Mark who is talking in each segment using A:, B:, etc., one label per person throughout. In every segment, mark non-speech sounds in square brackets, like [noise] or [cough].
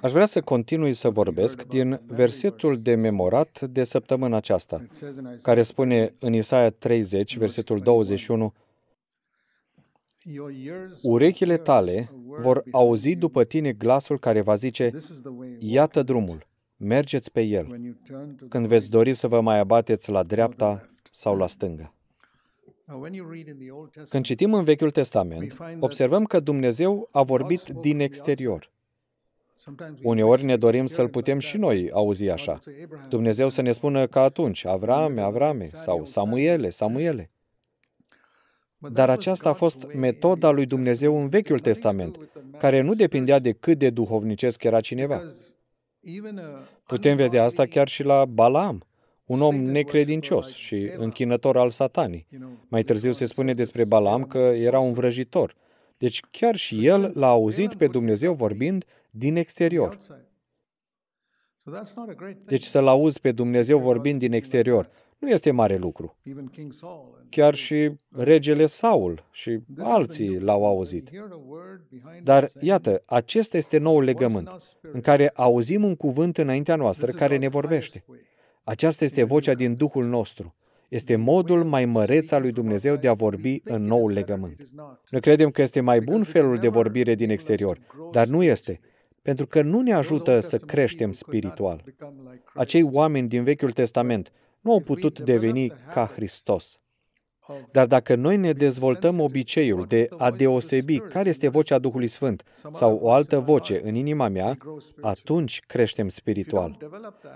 A: Aș vrea să continui să vorbesc din versetul de memorat de săptămâna aceasta, care spune în Isaia 30, versetul 21, Urechile tale vor auzi după tine glasul care va zice, Iată drumul, mergeți pe el, când veți dori să vă mai abateți la dreapta sau la stânga. Când citim în Vechiul Testament, observăm că Dumnezeu a vorbit din exterior. Uneori ne dorim să-L putem și noi auzi așa. Dumnezeu să ne spună ca atunci, Avrame, Avrame, sau Samuele, Samuele. Dar aceasta a fost metoda lui Dumnezeu în Vechiul Testament, care nu depindea de cât de duhovnicesc era cineva. Putem vedea asta chiar și la Balaam, un om necredincios și închinător al satanii. Mai târziu se spune despre Balaam că era un vrăjitor. Deci chiar și el l-a auzit pe Dumnezeu vorbind din exterior. Deci să-L auzi pe Dumnezeu vorbind din exterior nu este mare lucru. Chiar și regele Saul și alții l-au auzit. Dar iată, acesta este nou legământ în care auzim un cuvânt înaintea noastră care ne vorbește. Aceasta este vocea din Duhul nostru. Este modul mai măreț al lui Dumnezeu de a vorbi în nou legământ. Noi credem că este mai bun felul de vorbire din exterior, dar nu este, pentru că nu ne ajută să creștem spiritual. Acei oameni din Vechiul Testament nu au putut deveni ca Hristos. Dar dacă noi ne dezvoltăm obiceiul de a deosebi care este vocea Duhului Sfânt sau o altă voce în inima mea, atunci creștem spiritual.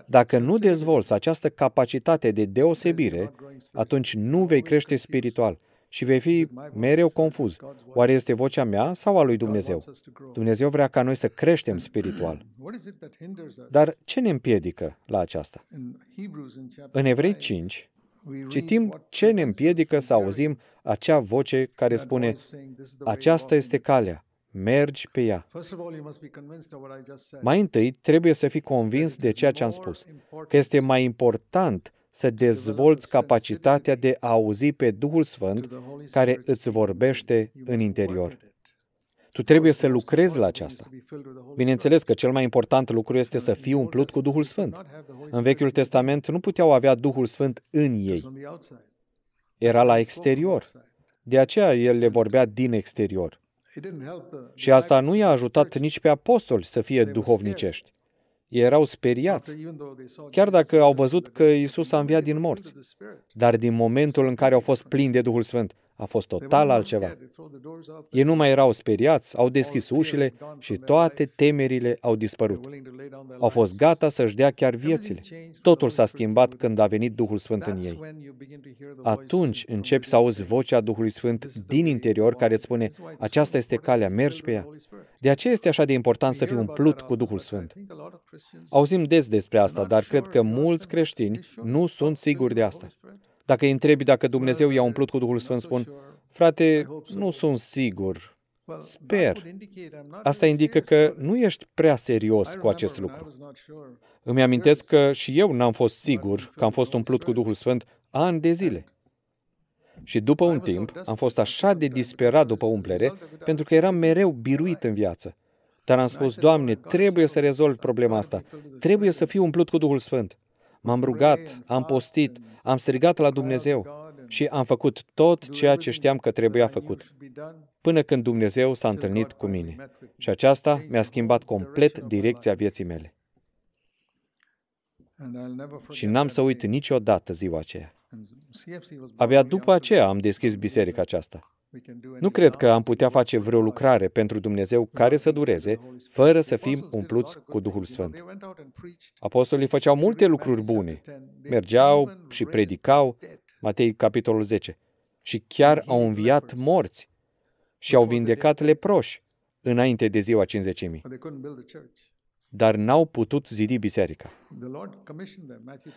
A: Dacă nu dezvolți această capacitate de deosebire, atunci nu vei crește spiritual și vei fi mereu confuz. Oare este vocea mea sau a lui Dumnezeu? Dumnezeu vrea ca noi să creștem spiritual. Dar ce ne împiedică la aceasta? În Evrei 5, Citim ce ne împiedică să auzim acea voce care spune, aceasta este calea, mergi pe ea. Mai întâi, trebuie să fii convins de ceea ce am spus, că este mai important să dezvolți capacitatea de a auzi pe Duhul Sfânt care îți vorbește în interior. Tu trebuie să lucrezi la aceasta. Bineînțeles că cel mai important lucru este să fii umplut cu Duhul Sfânt. În Vechiul Testament nu puteau avea Duhul Sfânt în ei. Era la exterior. De aceea el le vorbea din exterior. Și asta nu i-a ajutat nici pe apostoli să fie duhovnicești. Ei erau speriați, chiar dacă au văzut că Isus a înviat din morți. Dar din momentul în care au fost plini de Duhul Sfânt, a fost total altceva. Ei nu mai erau speriați, au deschis ușile și toate temerile au dispărut. Au fost gata să-și dea chiar viețile. Totul s-a schimbat când a venit Duhul Sfânt în ei. Atunci începi să auzi vocea Duhului Sfânt din interior care îți spune, aceasta este calea, mergi pe ea. De aceea este așa de important să fii umplut cu Duhul Sfânt. Auzim des despre asta, dar cred că mulți creștini nu sunt siguri de asta. Dacă îi întrebi dacă Dumnezeu i-a umplut cu Duhul Sfânt, spun, frate, nu sunt sigur, Sper. Asta indică că nu ești prea serios cu acest lucru. Îmi amintesc că și eu n-am fost sigur că am fost umplut cu Duhul Sfânt ani de zile. Și după un timp am fost așa de disperat după umplere, pentru că eram mereu biruit în viață. Dar am spus, Doamne, trebuie să rezolv problema asta. Trebuie să fiu umplut cu Duhul Sfânt. M-am rugat, am postit, am strigat la Dumnezeu și am făcut tot ceea ce știam că trebuia făcut, până când Dumnezeu s-a întâlnit cu mine. Și aceasta mi-a schimbat complet direcția vieții mele. Și n-am să uit niciodată ziua aceea. Abia după aceea am deschis biserica aceasta. Nu cred că am putea face vreo lucrare pentru Dumnezeu care să dureze, fără să fim umpluți cu Duhul Sfânt. Apostolii făceau multe lucruri bune. Mergeau și predicau, Matei capitolul 10, și chiar au înviat morți și au vindecat leproși înainte de ziua 50.000. Dar n-au putut zidi biserica.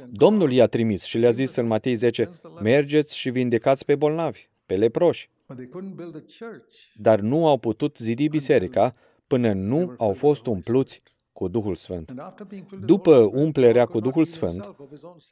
A: Domnul i-a trimis și le-a zis în Matei 10, mergeți și vindecați pe bolnavi, pe leproși, dar nu au putut zidi biserica până nu au fost umpluți cu Duhul Sfânt. După umplerea cu Duhul Sfânt,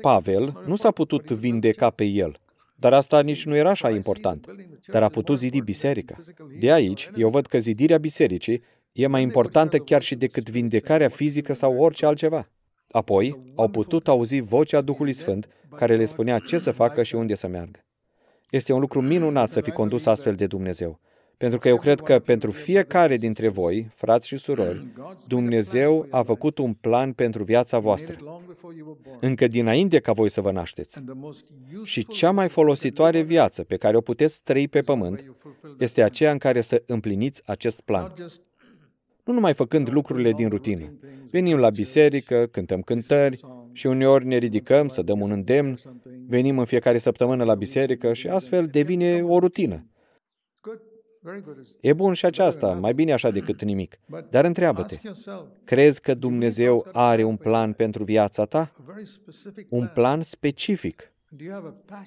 A: Pavel nu s-a putut vindeca pe el, dar asta nici nu era așa important, dar a putut zidi biserica. De aici, eu văd că zidirea bisericii e mai importantă chiar și decât vindecarea fizică sau orice altceva. Apoi, au putut auzi vocea Duhului Sfânt care le spunea ce să facă și unde să meargă. Este un lucru minunat să fi condus astfel de Dumnezeu. Pentru că eu cred că pentru fiecare dintre voi, frați și surori, Dumnezeu a făcut un plan pentru viața voastră, încă dinainte ca voi să vă nașteți. Și cea mai folositoare viață pe care o puteți trăi pe pământ este aceea în care să împliniți acest plan nu numai făcând lucrurile din rutină. Venim la biserică, cântăm cântări și uneori ne ridicăm să dăm un îndemn, venim în fiecare săptămână la biserică și astfel devine o rutină. E bun și aceasta, mai bine așa decât nimic. Dar întreabă-te, crezi că Dumnezeu are un plan pentru viața ta? Un plan specific.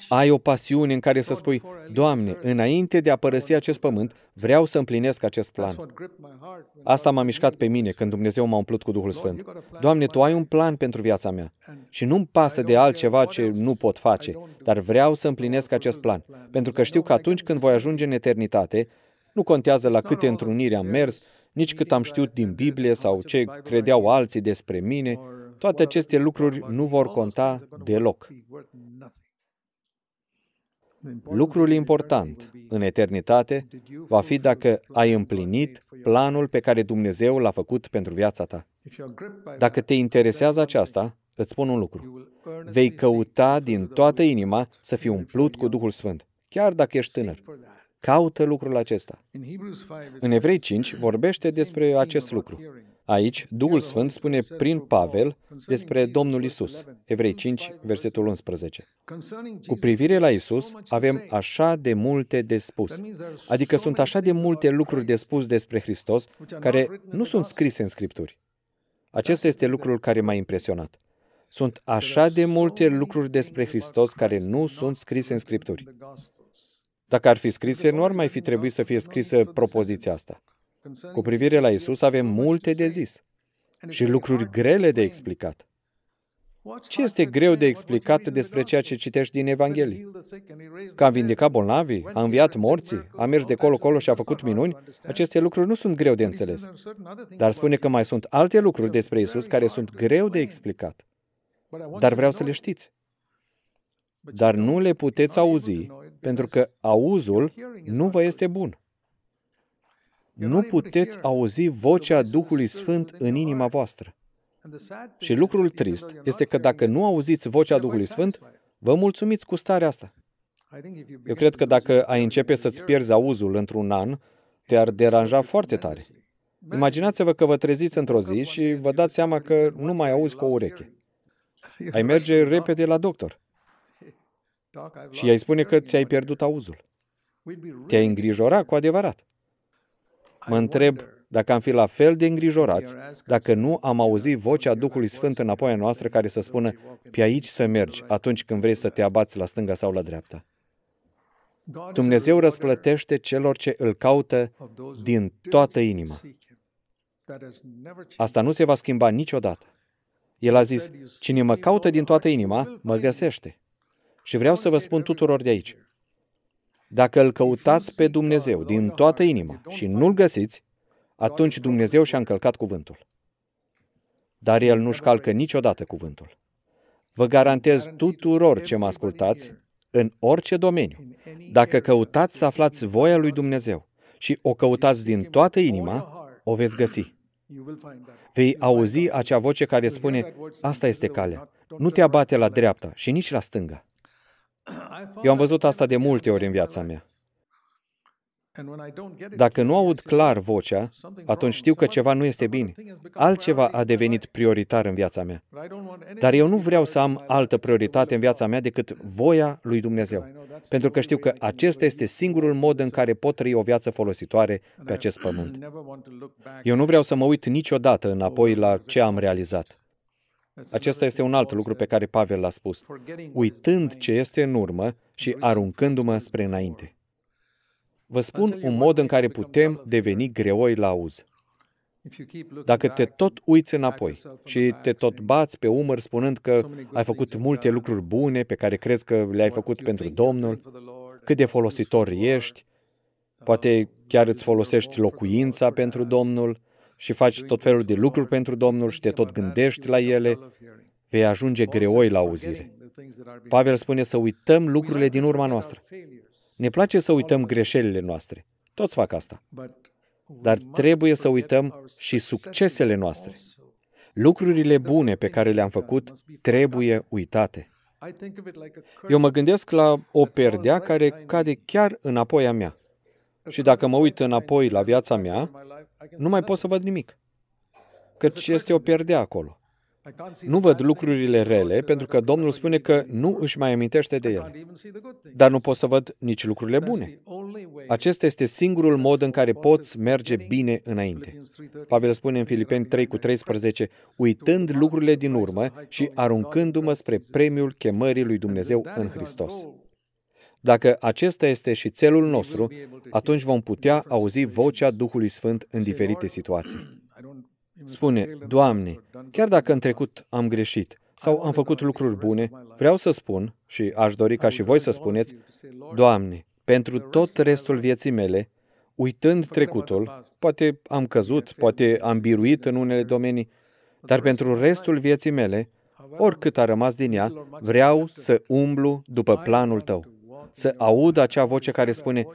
A: Ai o pasiune în care să spui, Doamne, înainte de a părăsi acest pământ, vreau să împlinesc acest plan. Asta m-a mișcat pe mine când Dumnezeu m-a umplut cu Duhul Sfânt. Doamne, Tu ai un plan pentru viața mea și nu-mi pasă de altceva ce nu pot face, dar vreau să împlinesc acest plan, pentru că știu că atunci când voi ajunge în eternitate, nu contează la câte întruniri am mers, nici cât am știut din Biblie sau ce credeau alții despre mine, toate aceste lucruri nu vor conta deloc. Lucrul important în eternitate va fi dacă ai împlinit planul pe care Dumnezeu l-a făcut pentru viața ta. Dacă te interesează aceasta, îți spun un lucru. Vei căuta din toată inima să fii umplut cu Duhul Sfânt, chiar dacă ești tânăr. Caută lucrul acesta. În Evrei 5 vorbește despre acest lucru. Aici, Duhul Sfânt spune prin Pavel despre Domnul Isus, Evrei 5, versetul 11. Cu privire la Isus, avem așa de multe de spus. Adică sunt așa de multe lucruri de spus despre Hristos care nu sunt scrise în Scripturi. Acesta este lucrul care m-a impresionat. Sunt așa de multe lucruri despre Hristos care nu sunt scrise în Scripturi. Dacă ar fi scrise, nu ar mai fi trebuit să fie scrisă propoziția asta. Cu privire la Isus avem multe de zis și lucruri grele de explicat. Ce este greu de explicat despre ceea ce citești din Evanghelie? Că a vindecat bolnavii, a înviat morții, a mers de colo-colo și a făcut minuni, aceste lucruri nu sunt greu de înțeles. Dar spune că mai sunt alte lucruri despre Isus care sunt greu de explicat. Dar vreau să le știți. Dar nu le puteți auzi, pentru că auzul nu vă este bun nu puteți auzi vocea Duhului Sfânt în inima voastră. Și lucrul trist este că dacă nu auziți vocea Duhului Sfânt, vă mulțumiți cu starea asta. Eu cred că dacă ai începe să-ți pierzi auzul într-un an, te-ar deranja foarte tare. Imaginați-vă că vă treziți într-o zi și vă dați seama că nu mai auzi cu o ureche. Ai merge repede la doctor și ai spune că ți-ai pierdut auzul. Te-ai îngrijora cu adevărat. Mă întreb dacă am fi la fel de îngrijorați, dacă nu am auzit vocea Duhului Sfânt înapoi a noastră care să spună, pe aici să mergi atunci când vrei să te abați la stânga sau la dreapta. Dumnezeu răsplătește celor ce îl caută din toată inima. Asta nu se va schimba niciodată. El a zis, cine mă caută din toată inima, mă găsește. Și vreau să vă spun tuturor de aici, dacă îl căutați pe Dumnezeu din toată inima și nu-l găsiți, atunci Dumnezeu și-a încălcat cuvântul. Dar el nu-și calcă niciodată cuvântul. Vă garantez tuturor ce mă ascultați, în orice domeniu, dacă căutați să aflați voia lui Dumnezeu și o căutați din toată inima, o veți găsi. Vei auzi acea voce care spune, asta este calea, nu te abate la dreapta și nici la stânga. Eu am văzut asta de multe ori în viața mea. Dacă nu aud clar vocea, atunci știu că ceva nu este bine. Altceva a devenit prioritar în viața mea. Dar eu nu vreau să am altă prioritate în viața mea decât voia lui Dumnezeu. Pentru că știu că acesta este singurul mod în care pot trăi o viață folositoare pe acest pământ. Eu nu vreau să mă uit niciodată înapoi la ce am realizat. Acesta este un alt lucru pe care Pavel l-a spus, uitând ce este în urmă și aruncându-mă spre înainte. Vă spun un mod în care putem deveni greoi la auz. Dacă te tot uiți înapoi și te tot bați pe umăr spunând că ai făcut multe lucruri bune pe care crezi că le-ai făcut pentru Domnul, cât de folositor ești, poate chiar îți folosești locuința pentru Domnul, și faci tot felul de lucruri pentru Domnul și te tot gândești la ele, vei ajunge greoi la auzire. Pavel spune să uităm lucrurile din urma noastră. Ne place să uităm greșelile noastre. Toți fac asta. Dar trebuie să uităm și succesele noastre. Lucrurile bune pe care le-am făcut trebuie uitate. Eu mă gândesc la o perdea care cade chiar înapoi a mea. Și dacă mă uit înapoi la viața mea, nu mai pot să văd nimic, căci este o pierdea acolo. Nu văd lucrurile rele, pentru că Domnul spune că nu își mai amintește de ele. Dar nu pot să văd nici lucrurile bune. Acesta este singurul mod în care poți merge bine înainte. Pavel spune în Filipeni 3 cu 13, uitând lucrurile din urmă și aruncându-mă spre premiul chemării lui Dumnezeu în Hristos. Dacă acesta este și țelul nostru, atunci vom putea auzi vocea Duhului Sfânt în diferite situații. [clears throat] Spune, Doamne, chiar dacă în trecut am greșit sau am făcut lucruri bune, vreau să spun, și aș dori ca și voi să spuneți, Doamne, pentru tot restul vieții mele, uitând trecutul, poate am căzut, poate am biruit în unele domenii, dar pentru restul vieții mele, oricât a rămas din ea, vreau să umblu după planul tău să audă acea voce care spune,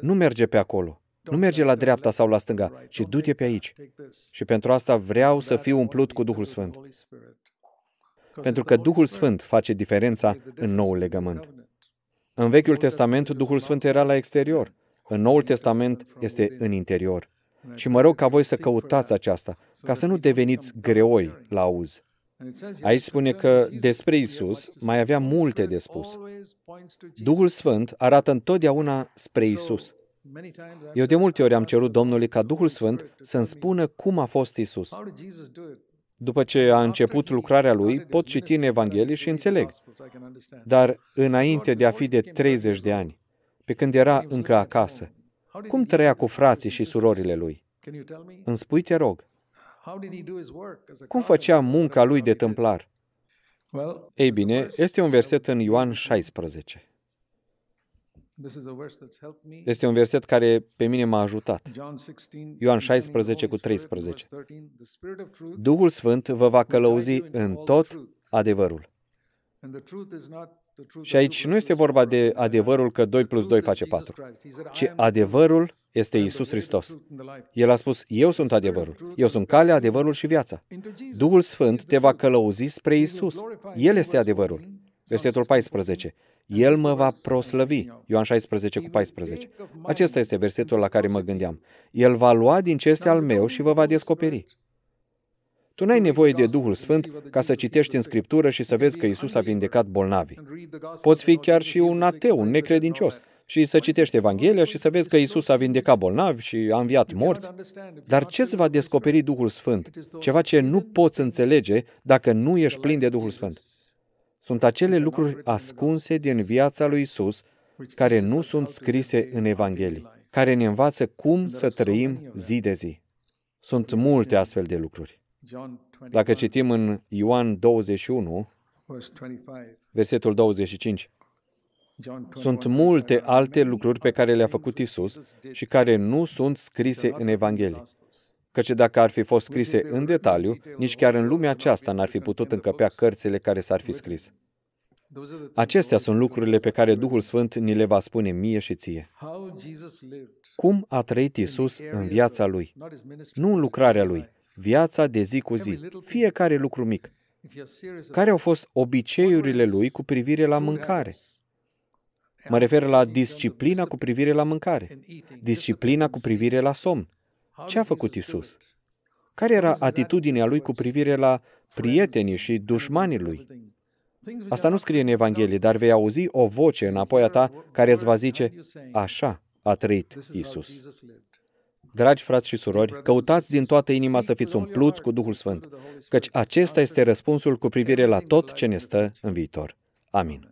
A: nu merge pe acolo, nu merge la dreapta sau la stânga, ci du-te pe aici. Și pentru asta vreau să fiu umplut cu Duhul Sfânt. Pentru că Duhul Sfânt face diferența în noul legământ. În Vechiul Testament, Duhul Sfânt era la exterior. În Noul Testament este în interior. Și mă rog ca voi să căutați aceasta, ca să nu deveniți greoi la auz. Aici spune că despre Isus mai avea multe de spus. Duhul Sfânt arată întotdeauna spre Isus. Eu de multe ori am cerut Domnului ca Duhul Sfânt să-mi spună cum a fost Isus. După ce a început lucrarea lui, pot citi în Evanghelie și înțeleg. Dar înainte de a fi de 30 de ani, pe când era încă acasă, cum trăia cu frații și surorile lui? Îmi spui, te rog. Cum făcea munca lui de templar? Ei bine, este un verset în Ioan 16. Este un verset care pe mine m-a ajutat. Ioan 16 cu 13. Duhul Sfânt vă va călăuzi în tot adevărul. Și aici nu este vorba de adevărul că 2 plus 2 face 4, ci adevărul este Isus Hristos. El a spus, eu sunt adevărul, eu sunt calea, adevărul și viața. Duhul Sfânt te va călăuzi spre Isus. El este adevărul. Versetul 14. El mă va proslăvi. Ioan 16 cu 14. Acesta este versetul la care mă gândeam. El va lua din ce este al meu și vă va descoperi. Tu n-ai nevoie de Duhul Sfânt ca să citești în Scriptură și să vezi că Isus a vindecat bolnavii. Poți fi chiar și un ateu, un necredincios, și să citești Evanghelia și să vezi că Isus a vindecat bolnavi și a înviat morți. Dar ce îți va descoperi Duhul Sfânt? Ceva ce nu poți înțelege dacă nu ești plin de Duhul Sfânt. Sunt acele lucruri ascunse din viața lui Isus care nu sunt scrise în Evanghelie, care ne învață cum să trăim zi de zi. Sunt multe astfel de lucruri. Dacă citim în Ioan 21, versetul 25, sunt multe alte lucruri pe care le-a făcut Isus și care nu sunt scrise în Evanghelie. Căci dacă ar fi fost scrise în detaliu, nici chiar în lumea aceasta n-ar fi putut încăpea cărțile care s-ar fi scris. Acestea sunt lucrurile pe care Duhul Sfânt ni le va spune mie și ție. Cum a trăit Isus în viața Lui? Nu în lucrarea Lui, viața de zi cu zi, fiecare lucru mic. Care au fost obiceiurile Lui cu privire la mâncare, Mă refer la disciplina cu privire la mâncare, disciplina cu privire la somn. Ce a făcut Isus? Care era atitudinea lui cu privire la prietenii și dușmanii lui? Asta nu scrie în Evanghelie, dar vei auzi o voce înapoi a ta care îți va zice, așa a trăit Isus. Dragi frați și surori, căutați din toată inima să fiți umpluți cu Duhul Sfânt, căci acesta este răspunsul cu privire la tot ce ne stă în viitor. Amin.